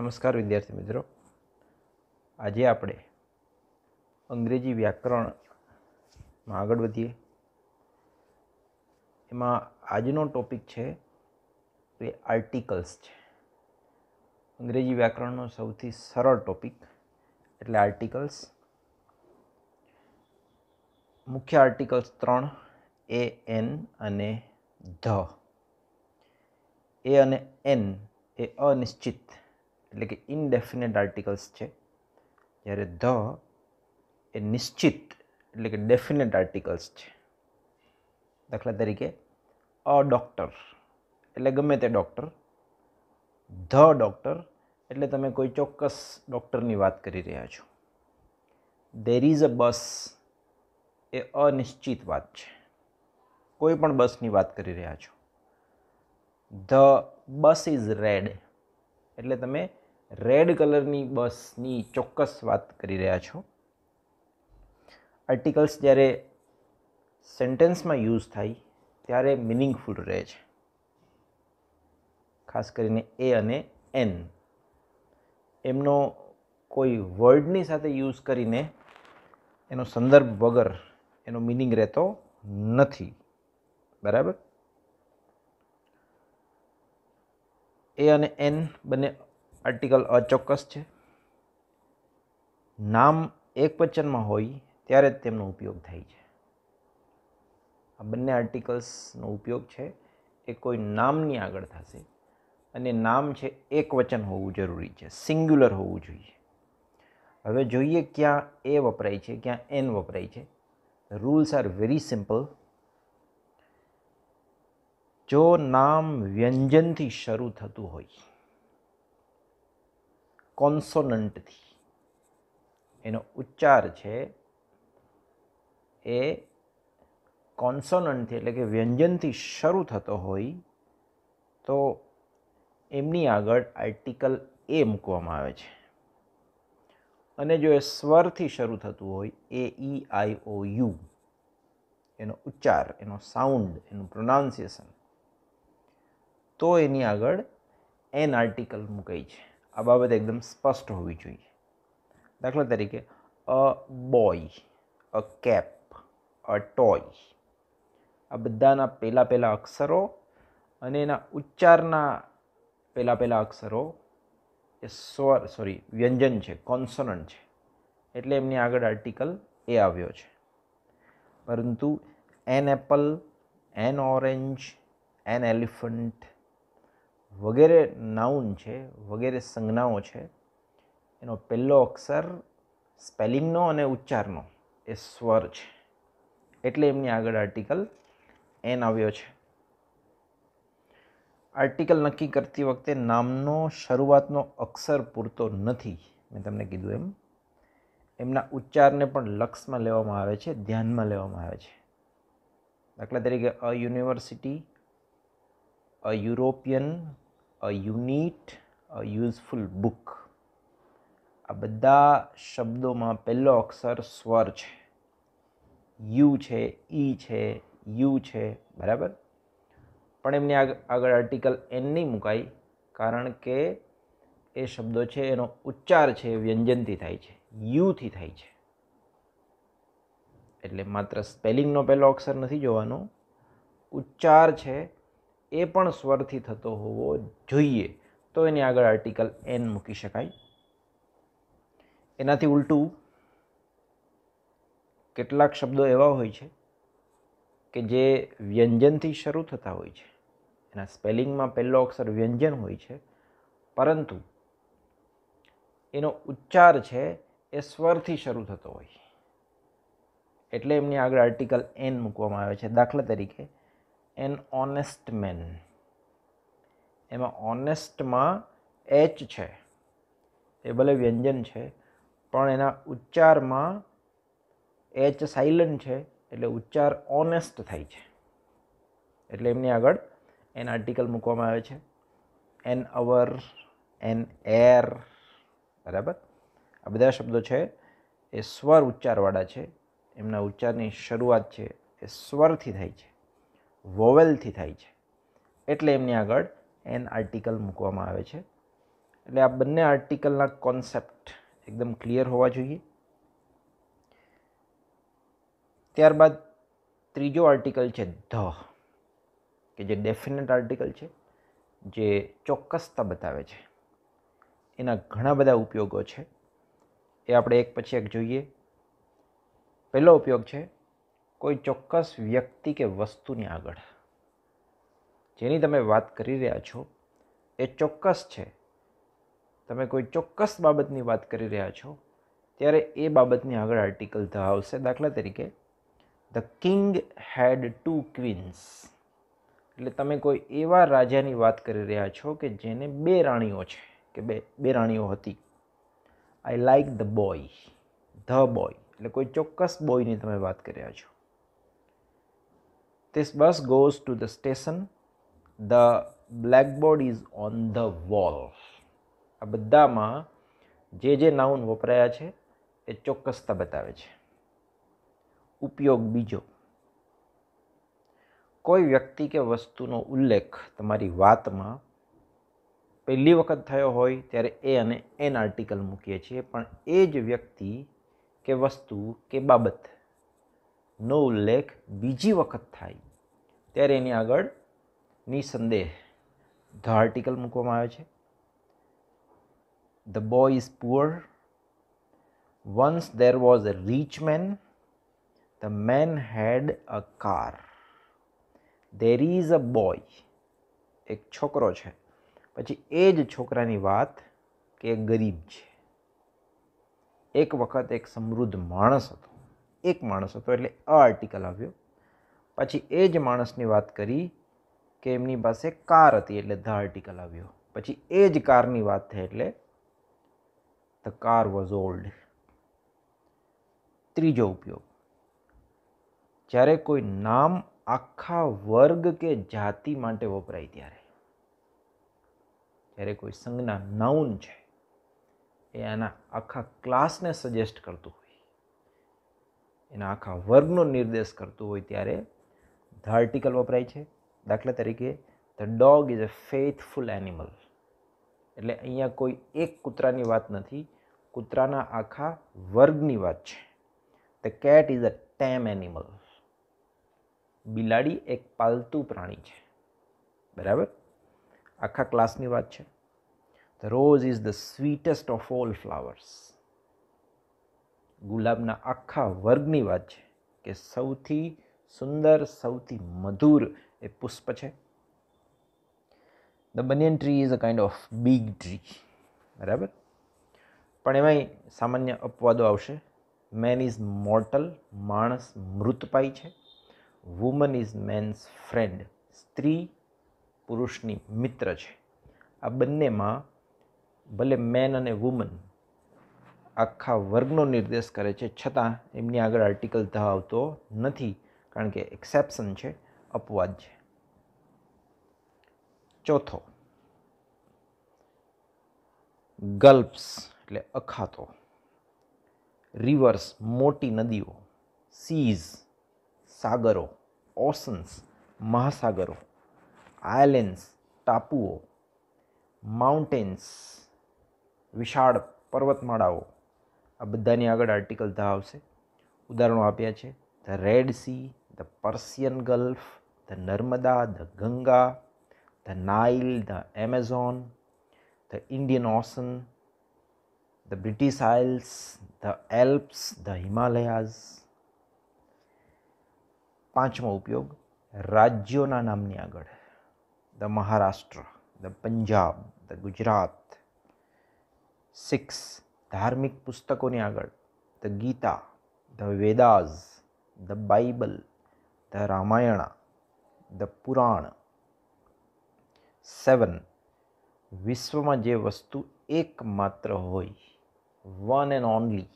નમસ્કાર વિદ્યાર્થી મિત્રો આજે આપણે અંગ્રેજી વ્યાકરણમાં આગળ વધીએ એમાં આજનો ટોપિક છે એ આર્ટિકલ્સ છે અંગ્રેજી વ્યાકરણનો સૌથી સરળ ટોપિક એટલે આર્ટિકલ્સ મુખ્ય આર્ટિકલ્સ ત્રણ એ એન અને ધ એ અને એન એ અનિશ્ચિત એટલે કે ઇનડેફિનેટ આર્ટિકલ્સ છે જ્યારે ધ એ નિશ્ચિત એટલે કે ડેફિનેટ આર્ટિકલ્સ છે દાખલા તરીકે અ ડૉક્ટર એટલે ગમે તે ડૉક્ટર ધ ડૉક્ટર એટલે તમે કોઈ ચોક્કસ ડૉક્ટરની વાત કરી રહ્યા છો દેર ઇઝ અ બસ એ અનિશ્ચિત વાત છે કોઈ પણ બસની વાત કરી રહ્યા છો ધ બસ ઇઝ રેડ એટલે તમે રેડ કલરની બસની ચોક્કસ વાત કરી રહ્યા છો આર્ટિકલ્સ જ્યારે સેન્ટેન્સમાં યુઝ થાય ત્યારે મિનિંગફુલ રહે છે ખાસ કરીને એ અને એન એમનો કોઈ વર્ડની સાથે યુઝ કરીને એનો સંદર્ભ વગર એનો મિનિંગ રહેતો નથી બરાબર એ અને એન બંને આર્ટિકલ અચોક્કસ છે નામ એક વચનમાં હોય ત્યારે જ તેમનો ઉપયોગ થાય છે આ બંને આર્ટિકલ્સનો ઉપયોગ છે એ કોઈ નામની આગળ થશે અને નામ છે એક વચન હોવું જરૂરી છે સિંગ્યુલર હોવું જોઈએ હવે જોઈએ ક્યાં એ વપરાય છે ક્યાં એન વપરાય છે રૂલ્સ આર વેરી સિમ્પલ જો નામ વ્યંજનથી શરૂ થતું હોય કોન્સોનન્ટથી એનો ઉચ્ચાર છે એ કોન્સોનન્ટથી એટલે કે વ્યંજનથી શરૂ થતો હોય તો એમની આગળ આર્ટિકલ એ મૂકવામાં આવે છે અને જો એ સ્વરથી શરૂ થતું હોય એ ઈ આઈ ઓ યુ એનો ઉચ્ચાર એનો સાઉન્ડ એનું પ્રોનાઉન્સિએશન તો એની આગળ એન આર્ટિકલ મૂકાઈ છે આ બાબત એકદમ સ્પષ્ટ હોવી જોઈએ દાખલા તરીકે a boy a cap a toy આ બધાના પહેલાં પહેલાં અક્ષરો અને એના ઉચ્ચારના પહેલાં પહેલાં અક્ષરો એ સ્વર સોરી વ્યંજન છે કોન્સોનન્ટ છે એટલે એમની આગળ આર્ટિકલ એ આવ્યો છે પરંતુ an apple an orange an elephant વગેરે નાઉન છે વગેરે સંજ્ઞાઓ છે એનો પહેલો અક્ષર સ્પેલિંગનો અને ઉચ્ચારનો એ સ્વર છે એટલે એમની આગળ આર્ટિકલ એન આવ્યો છે આર્ટિકલ નક્કી કરતી વખતે નામનો શરૂઆતનો અક્ષર પૂરતો નથી મેં તમને કીધું એમ એમના ઉચ્ચારને પણ લક્ષમાં લેવામાં આવે છે ધ્યાનમાં લેવામાં આવે છે દાખલા તરીકે a university a European a unit a useful book આ બધા શબ્દોમાં પહેલો અક્ષર સ્વર છે યુ છે ઈ છે યુ છે બરાબર પણ એમની આગળ આર્ટિકલ એન નહીં મુકાય કારણ કે એ શબ્દો છે એનો ઉચ્ચાર છે વ્યંજનથી થાય છે યુથી થાય છે એટલે માત્ર સ્પેલિંગનો પહેલો અક્ષર નથી જોવાનો ઉચ્ચાર છે એ પણ સ્વરથી થતો હોવો જોઈએ તો એની આગળ આર્ટિકલ એન મૂકી શકાય એનાથી ઉલટું કેટલાક શબ્દો એવા હોય છે કે જે વ્યંજનથી શરૂ થતા હોય છે એના સ્પેલિંગમાં પહેલો અક્ષર વ્યંજન હોય છે પરંતુ એનો ઉચ્ચાર છે એ સ્વરથી શરૂ થતો હોય એટલે એમની આગળ આર્ટિકલ એન મૂકવામાં આવે છે દાખલા તરીકે એન ઓનેસ્ટ મેન એમાં ઓનેસ્ટમાં એચ છે એ ભલે વ્યંજન છે પણ એના ઉચ્ચારમાં એચ સાયલન્ટ છે એટલે ઉચ્ચાર ઓનેસ્ટ થાય છે એટલે એમની આગળ એન આર્ટિકલ મૂકવામાં આવે છે એન અવર એન એર બરાબર આ બધા શબ્દો છે એ સ્વર ઉચ્ચારવાળા છે એમના ઉચ્ચારની શરૂઆત છે એ સ્વરથી થાય છે વોવેલથી થાય છે એટલે એમની આગળ એન આર્ટિકલ મૂકવામાં આવે છે એટલે આ બંને આર્ટિકલના કોન્સેપ્ટ એકદમ ક્લિયર હોવા જોઈએ ત્યારબાદ ત્રીજો આર્ટિકલ છે ધ કે જે ડેફિનેટ આર્ટિકલ છે જે ચોક્કસતા બતાવે છે એના ઘણા બધા ઉપયોગો છે એ આપણે એક પછી એક જોઈએ પહેલો ઉપયોગ છે કોઈ ચોક્કસ વ્યક્તિ કે વસ્તુની આગળ જેની તમે વાત કરી રહ્યા છો એ ચોક્કસ છે તમે કોઈ ચોક્કસ બાબતની વાત કરી રહ્યા છો ત્યારે એ બાબતની આગળ આર્ટિકલ ધ આવશે દાખલા તરીકે the king had two queens એટલે તમે કોઈ એવા રાજાની વાત કરી રહ્યા છો કે જેને બે રાણીઓ છે કે બે બે રાણીઓ હતી I like the boy the boy એટલે કોઈ ચોક્કસ બોયની તમે વાત કરી રહ્યા છો This bus goes to the station. The blackboard is on the wall. આ બધામાં જે જે નાઉન વપરાયા છે એ ચોક્કસતા બતાવે છે ઉપયોગ બીજો કોઈ વ્યક્તિ કે વસ્તુનો ઉલ્લેખ તમારી વાતમાં પહેલી વખત થયો હોય ત્યારે એ અને એન આર્ટિકલ મૂકીએ છીએ પણ એ જ વ્યક્તિ કે વસ્તુ કે બાબત નો ઉલ્લેખ બીજી વખત થાય ત્યારે એની આગળ નિસંદેહ ધ આર્ટિકલ મૂકવામાં આવે છે the boy is poor once there was a rich man the man had a car there is a boy એક છોકરો છે પછી એ જ છોકરાની વાત કે ગરીબ છે એક વખત એક સમૃદ્ધ માણસ હતો એક માણસ હતો એટલે અ આર્ટિકલ આવ્યો પછી એ જ માણસની વાત કરી કે એમની પાસે કાર હતી એટલે ધ આર્ટિકલ આવ્યો પછી એ જ કારની વાત થઈ એટલે ધ કાર વોઝ ઓલ્ડ ત્રીજો ઉપયોગ જ્યારે કોઈ નામ આખા વર્ગ કે જાતિ માટે વપરાય ત્યારે જ્યારે કોઈ સંજ્ઞા નાઉન છે એ આના આખા ક્લાસને સજેસ્ટ કરતું એના આખા વર્ગનો નિર્દેશ કરતું હોય ત્યારે ધ આર્ટિકલ વપરાય છે દાખલા તરીકે the dog is a faithful animal એટલે અહીંયા કોઈ એક કૂતરાની વાત નથી કૂતરાના આખા વર્ગની વાત છે the cat is a tame animal બિલાડી એક પાલતુ પ્રાણી છે બરાબર આખા ક્લાસની વાત છે the rose is the sweetest of all flowers ગુલાબના આખા વર્ગની વાત છે કે સૌથી સુંદર સૌથી મધુર એ પુષ્પ છે the banyan tree is a kind of big tree બરાબર પણ એમાંય સામાન્ય અપવાદો આવશે મેન ઇઝ મોર્ટલ માણસ મૃતપાઈ છે વુમન ઇઝ મેન્સ ફ્રેન્ડ સ્ત્રી પુરુષની મિત્ર છે આ બંનેમાં ભલે મેન અને વુમન આખા વર્ગનો નિર્દેશ કરે છે છતાં એમની આગળ આર્ટિકલ ધરાવતો નથી કારણ કે એક્સેપ્શન છે અપવાદ છે ચોથો ગલ્પ્સ એટલે અખાતો રિવર્સ મોટી નદીઓ સીઝ સાગરો ઓશન્સ મહાસાગરો આયલેન્ડ્સ ટાપુઓ માઉન્ટેન્સ વિશાળ પર્વતમાળાઓ આ બધાની આગળ આર્ટિકલ ધ આવશે ઉદાહરણો આપ્યા છે the Red Sea the Persian Gulf the Narmada the Ganga the Nile the Amazon the Indian Ocean the British Isles the Alps the Himalayas પાંચમો ઉપયોગ રાજ્યોના નામની આગળ the Maharashtra the Punjab the Gujarat six ધાર્મિક પુસ્તકોની આગળ the Gita the Vedas the Bible the Ramayana the Puran seven વિશ્વમાં જે વસ્તુ એકમાત્ર હોય વન એન્ડ ઓનલી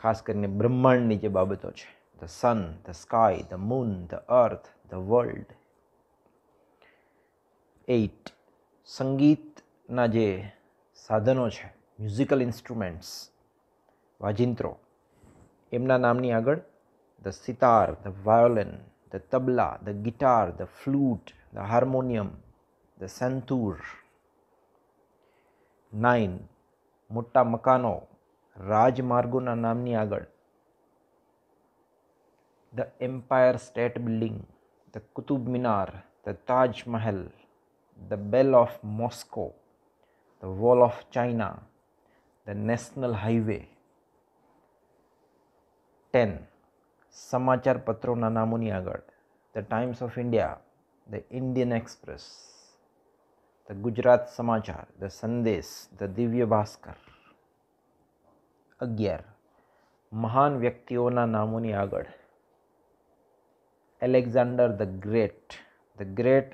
ખાસ કરીને બ્રહ્માંડની જે બાબતો છે the sun the sky the moon the earth the world eight સંગીતના જે સાધનો છે મ્યુઝિકલ ઇન્સ્ટ્રુમેન્ટ્સ વાજિંત્રો એમના નામની આગળ the sitar the violin the tabla the guitar the flute the harmonium the santoor nine મોટા મકાનો રાજમાર્ગોના નામની આગળ the Empire State Building the Qutub Minar the Taj Mahal the Bell of Moscow the Wall of China, the National Highway. 10. સમાચાર પત્રોના નામોની આગળ the Times of India the Indian Express the Gujarat Samachar the સંદેશ ધ દિવ્ય ભાસ્કર અગિયાર મહાન વ્યક્તિઓના નામોની આગળ Alexander the Great the great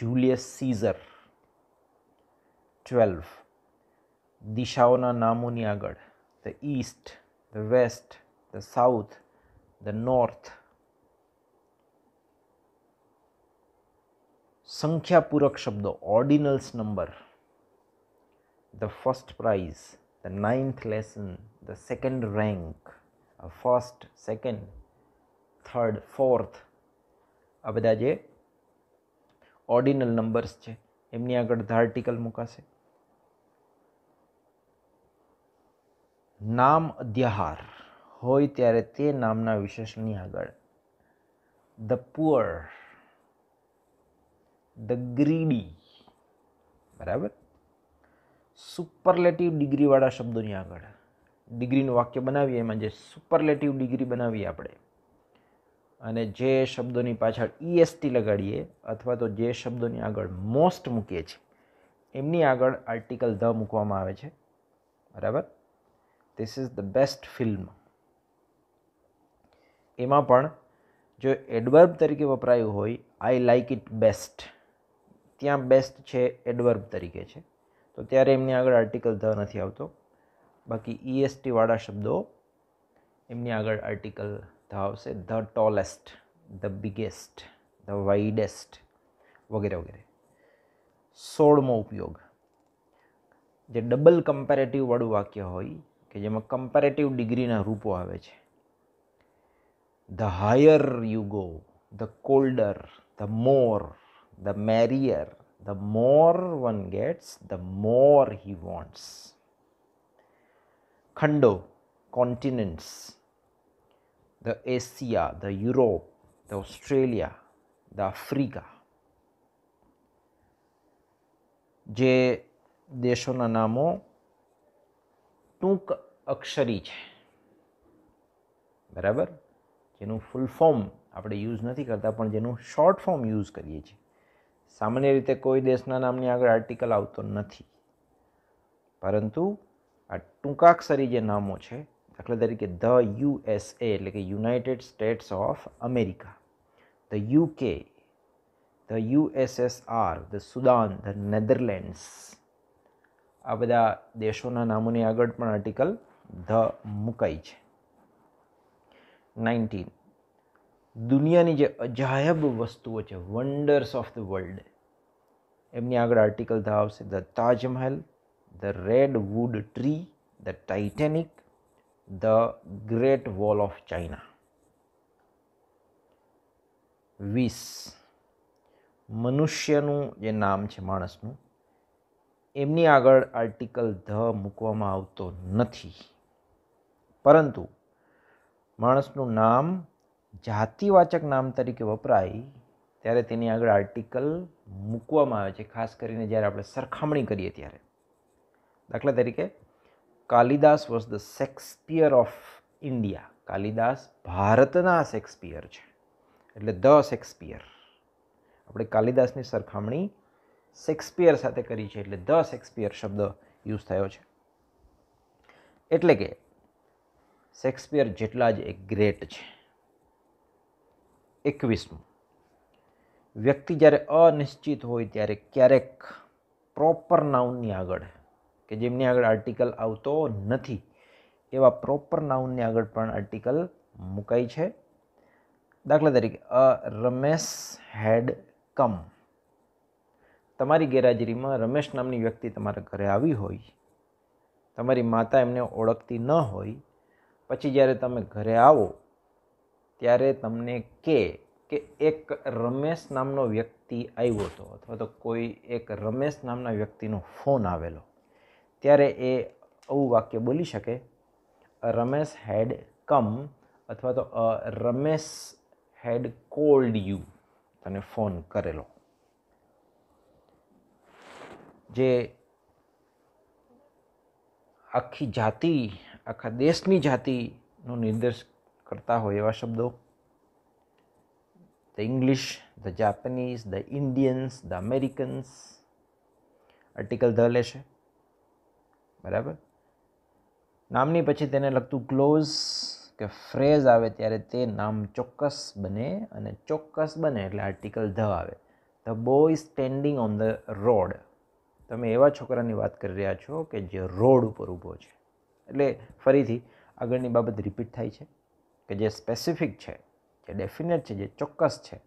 Julius Caesar twelve દિશાઓના નામોની આગળ the east the west the south the north સંખ્યાપૂરક શબ્દો ordinals number the first prize the ninth lesson the second rank first second third fourth આ બધા જે ordinal numbers છે એમની આગળ ધ આર્ટિકલ મુકાશે નામ અધ્યહાર હોય ત્યારે તે નામના વિશેષણની આગળ ધ પુઅર ધ ગ્રીડી બરાબર સુપરલેટિવ ડિગ્રીવાળા શબ્દોની આગળ ડિગ્રીનું વાક્ય બનાવીએ એમાં જે સુપરલેટિવ ડિગ્રી બનાવીએ આપણે અને જે શબ્દોની પાછળ ઈએસટી e લગાડીએ અથવા તો જે શબ્દોની આગળ મોસ્ટ મૂકીએ છીએ એમની આગળ આર્ટિકલ ધ મૂકવામાં આવે છે બરાબર this is the best film એમાં પણ જો એડવર્બ તરીકે વપરાયું હોય આઈ લાઇક ઇટ બેસ્ટ ત્યાં બેસ્ટ છે એડવર્બ તરીકે છે તો ત્યારે એમની આગળ આર્ટિકલ ધ નથી આવતો બાકી ઈએસટીવાળા e શબ્દો એમની આગળ આર્ટિકલ ધ આવશે the tallest the biggest the widest વગેરે વગેરે સોળમો ઉપયોગ જે ડબલ કમ્પેરેટિવ વાળું વાક્ય હોય કે જેમાં કમ્પેરેટિવ ડિગ્રીના રૂપો આવે છે the higher you go the colder the more the merrier the more one gets the more he wants ખંડો continents the Asia the Europe the Australia the Africa જે દેશોના નામો ટૂંક અક્ષરી છે બરાબર જેનું ફૂલ ફોર્મ આપણે યુઝ નથી કરતા પણ જેનું શોર્ટ ફોર્મ યુઝ કરીએ છીએ સામાન્ય રીતે કોઈ દેશના નામની આગળ આર્ટિકલ આવતો નથી પરંતુ આ ટૂંકાક્ષરી જે નામો છે દાખલા તરીકે ધ યુએસએ એટલે કે United States of America the UK the USSR the Sudan the Netherlands આ બધા દેશોના નામોની આગળ પણ આર્ટિકલ ધ મુકાઈ છે નાઇન્ટીન દુનિયાની જે અજાયબ વસ્તુઓ છે વંડર્સ ઓફ ધ વર્લ્ડ એમની આગળ આર્ટિકલ ધ આવશે the Taj Mahal the redwood tree the Titanic the Great Wall of China વીસ મનુષ્યનું જે નામ છે માણસનું એમની આગળ આર્ટિકલ ધ મૂકવામાં આવતો નથી પરંતુ માણસનું નામ જાતિવાચક નામ તરીકે વપરાય ત્યારે તેની આગળ આર્ટિકલ મૂકવામાં આવે છે ખાસ કરીને જ્યારે આપણે સરખામણી કરીએ ત્યારે દાખલા તરીકે Kalidas was the Shakespeare of India Kalidas ભારતના શેક્સપિયર છે એટલે ધ શેક્સપિયર આપણે કાલિદાસની સરખામણી શેક્સપિયર સાથે કરી છે એટલે ધ શેક્સપિયર શબ્દ યુઝ થયો છે એટલે કે શેક્સપિયર જેટલા જ એક ગ્રેટ છે એકવીસમું વ્યક્તિ જ્યારે અનિશ્ચિત હોય ત્યારે ક્યારેક પ્રોપર નાઉનની આગળ કે જેમની આગળ આર્ટિકલ આવતો નથી એવા પ્રોપર નાઉનની આગળ પણ આર્ટિકલ મુકાય છે દાખલા તરીકે અ રમેશ હેડ કમ તમારી ગેરહાજરીમાં રમેશ નામની વ્યક્તિ તમારા ઘરે આવી હોય તમારી માતા એમને ઓળખતી ન હોય પછી જ્યારે તમે ઘરે આવો ત્યારે તમને કે કે એક રમેશ નામનો વ્યક્તિ આવ્યો હતો અથવા તો કોઈ એક રમેશ નામના વ્યક્તિનો ફોન આવેલો ત્યારે એ આવું વાક્ય બોલી શકે રમેશ હેડ કમ અથવા તો રમેશ હેડ કોલ્ડ યુ તને ફોન કરેલો જે આખી જાતિ આખા દેશની જાતિનો નિર્દેશ કરતા હોય એવા શબ્દો the English the Japanese the Indians the Americans article the લેશે બરાબર નામની પછી તેને લગતું ક્લોઝ કે ફ્રેઝ આવે ત્યારે તે નામ ચોક્કસ બને અને ચોક્કસ બને એટલે આર્ટિકલ ધ આવે the boy standing on the road તમે એવા છોકરાની વાત કરી રહ્યા છો કે જે રોડ ઉપર ઊભો છે એટલે ફરીથી આગળની બાબત રિપીટ થાય છે કે જે સ્પેસિફિક છે જે ડેફિનેટ છે જે ચોક્કસ છે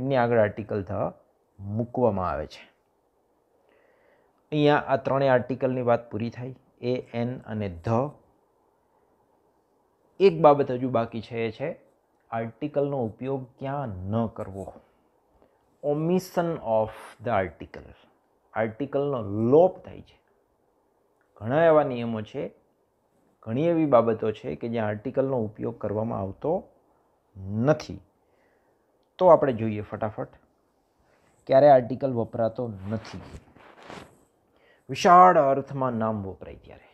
એમની આગળ આર્ટિકલ થવા મૂકવામાં આવે છે અહીંયા આ ત્રણેય આર્ટિકલની વાત પૂરી થાય એ એન અને ધ એક બાબત હજુ બાકી છે એ છે આર્ટિકલનો ઉપયોગ ક્યાં ન કરવો ઓમિશન ઓફ ધ આર્ટિકલ આર્ટિકલનો લોપ થાય છે ઘણા એવા નિયમો છે ઘણી એવી બાબતો છે કે જ્યાં આર્ટિકલનો ઉપયોગ કરવામાં આવતો નથી તો આપણે જોઈએ ફટાફટ ક્યારે આર્ટિકલ વપરાતો નથી વિશાળ અર્થમાં નામ વપરાય ત્યારે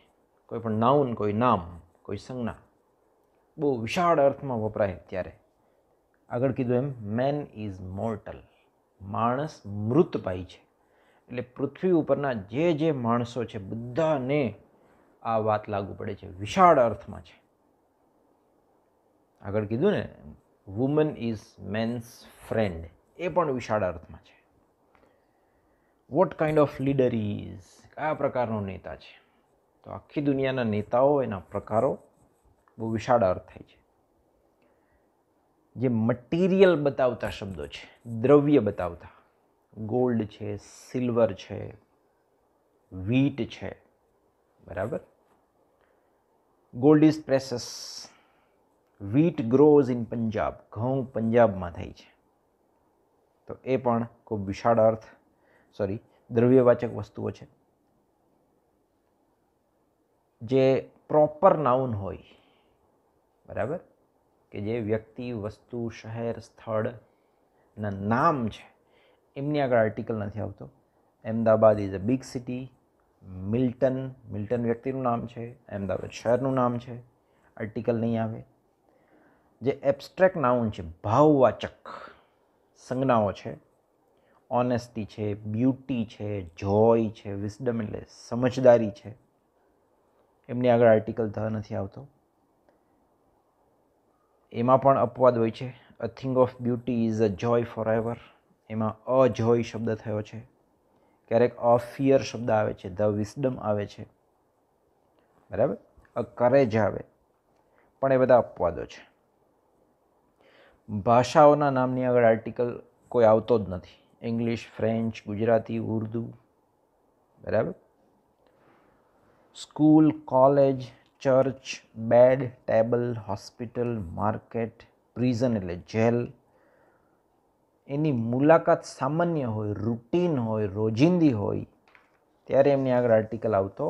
કોઈ પણ નાઉન કોઈ નામ કોઈ સંજ્ઞા બહુ વિશાળ અર્થમાં વપરાય ત્યારે આગળ કીધું એમ મેન ઇઝ મોર્ટલ માણસ મૃત મૃતપાય છે એટલે પૃથ્વી ઉપરના જે જે માણસો છે બધાને આ વાત લાગુ પડે છે વિશાળ અર્થમાં છે આગળ કીધું ને વુમન ઇઝ મેન્સ ફ્રેન્ડ એ પણ વિશાળ અર્થમાં છે what kind of leader is કયા પ્રકારનો નેતા છે તો આખી દુનિયાના નેતાઓ એના પ્રકારો બહુ વિશાળ અર્થ થાય છે જે મટીરિયલ બતાવતા શબ્દો છે દ્રવ્ય બતાવતા ગોલ્ડ છે સિલ્વર છે વીટ છે બરાબર gold is precious wheat grows in Punjab ઘઉં પંજાબમાં થાય છે તો એ પણ ખૂબ વિશાળ અર્થ સોરી દ્રવ્યવાચક વસ્તુઓ છે જે પ્રોપર નાઉન હોય બરાબર કે જે વ્યક્તિ વસ્તુ શહેર સ્થળના નામ છે એમની આગળ આર્ટિકલ નથી આવતો Ahmedabad is a big city Milton Milton વ્યક્તિનું નામ છે અમદાવાદ શહેરનું નામ છે આર્ટિકલ નહીં આવે જે એબ્સ્ટ્રેક્ટ નાઉન છે ભાવવાચક સંજ્ઞાઓ છે ઓનેસ્ટી છે બ્યુટી છે જોય છે વિઝડમ એટલે સમજદારી છે એમની આગળ આર્ટિકલ ધ નથી આવતો એમાં પણ અપવાદ હોય છે a thing of beauty is a joy for ever એમાં અજોય શબ્દ થયો છે ક્યારેક અફિયર શબ્દ આવે છે ધ વિઝડમ આવે છે બરાબર અ કરેજ આવે પણ એ બધા અપવાદો છે ભાષાઓના નામની આગળ આર્ટિકલ કોઈ આવતો જ નથી ઇંગ્લિશ ફ્રેન્ચ ગુજરાતી ઉર્દુ બરાબર school college church bed table hospital market prison એટલે જેલ એની મુલાકાત સામાન્ય હોય રૂટીન હોય રોજિંદી હોય ત્યારે એમની આગળ આર્ટિકલ આવતો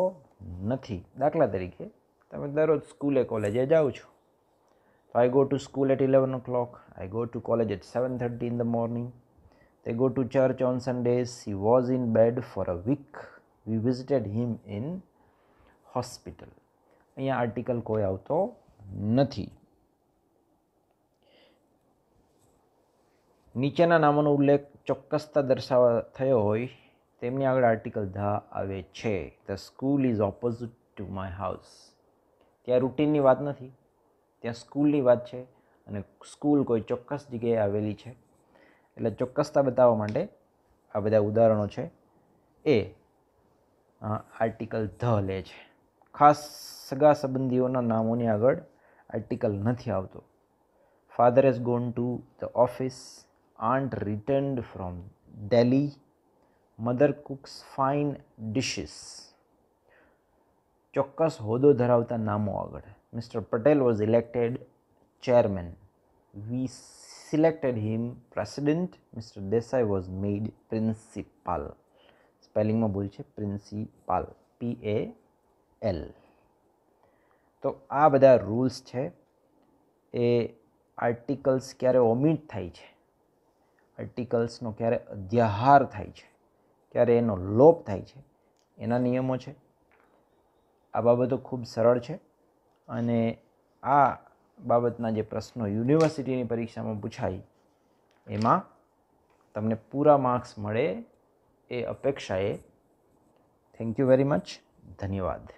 નથી દાખલા તરીકે તમે દરરોજ સ્કૂલે કોલેજે જાઓ છો તો I go to school at eleven o'clock I go to college at seven thirty in the morning they go to church on Sundays he was in bed for a week we visited him in hospital અહીંયા આર્ટિકલ કોઈ આવતો નથી નીચેના નામોનો ઉલ્લેખ ચોક્કસતા દર્શાવવા થયો હોય તેમની આગળ આર્ટિકલ ધા આવે છે the school is opposite to my house ત્યાં રૂટીનની વાત નથી ત્યાં સ્કૂલની વાત છે અને સ્કૂલ કોઈ ચોક્કસ જગ્યાએ આવેલી છે એટલે ચોક્કસતા બતાવવા માટે આ બધા ઉદાહરણો છે એ આર્ટિકલ ધ લે છે ખાસ સગા સંબંધીઓના નામોની આગળ આર્ટિકલ નથી આવતો father has gone to the office aunt returned from Delhi. Mother cooks fine dishes. ચોક્કસ હોદ્દો ધરાવતા નામો આગળ Mr Patel was elected chairman we selected him president Mr Desai was made principal સ્પેલિંગમાં ભૂલ છે પ્રિન્સિપાલ પી એ એલ તો આ બધા રૂલ્સ છે એ આર્ટિકલ્સ ક્યારે ઓમિટ થાય છે આર્ટિકલ્સનો ક્યારે અધ્યાહાર થાય છે ક્યારે એનો લોપ થાય છે એના નિયમો છે આ બાબતો ખૂબ સરળ છે અને આ બાબતના જે પ્રશ્નો યુનિવર્સિટીની પરીક્ષામાં પૂછાય એમાં તમને પૂરા માર્ક્સ મળે એ અપેક્ષાએ થેન્ક યુ વેરી મચ ધન્યવાદ